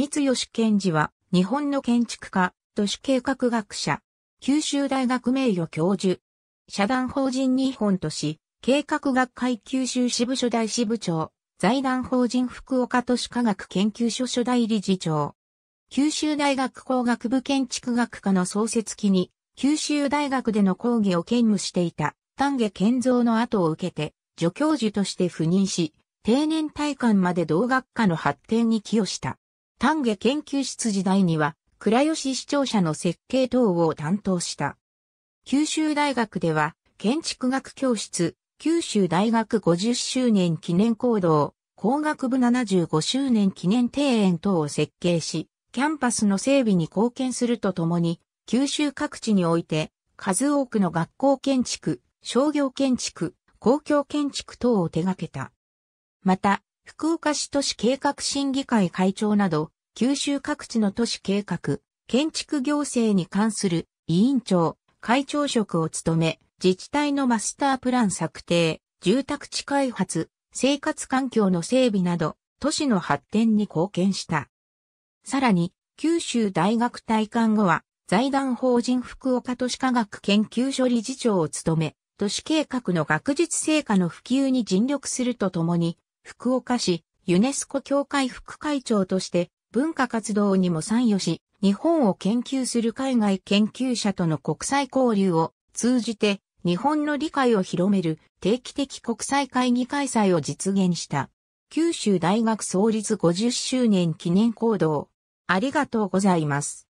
三吉賢治は、日本の建築家、都市計画学者、九州大学名誉教授、社団法人日本都市、計画学会九州支部所大支部長、財団法人福岡都市科学研究所所大理事長、九州大学工学部建築学科の創設期に、九州大学での講義を兼務していた、丹下健三の後を受けて、助教授として赴任し、定年退官まで同学科の発展に寄与した。丹下研究室時代には、倉吉市庁舎の設計等を担当した。九州大学では、建築学教室、九州大学50周年記念講堂、工学部75周年記念庭園等を設計し、キャンパスの整備に貢献するとともに、九州各地において、数多くの学校建築、商業建築、公共建築等を手掛けた。また、福岡市都市計画審議会会長など、九州各地の都市計画、建築行政に関する委員長、会長職を務め、自治体のマスタープラン策定、住宅地開発、生活環境の整備など、都市の発展に貢献した。さらに、九州大学退官後は、財団法人福岡都市科学研究所理事長を務め、都市計画の学術成果の普及に尽力するとともに、福岡市、ユネスコ協会副会長として文化活動にも参与し、日本を研究する海外研究者との国際交流を通じて日本の理解を広める定期的国際会議開催を実現した。九州大学創立50周年記念行動。ありがとうございます。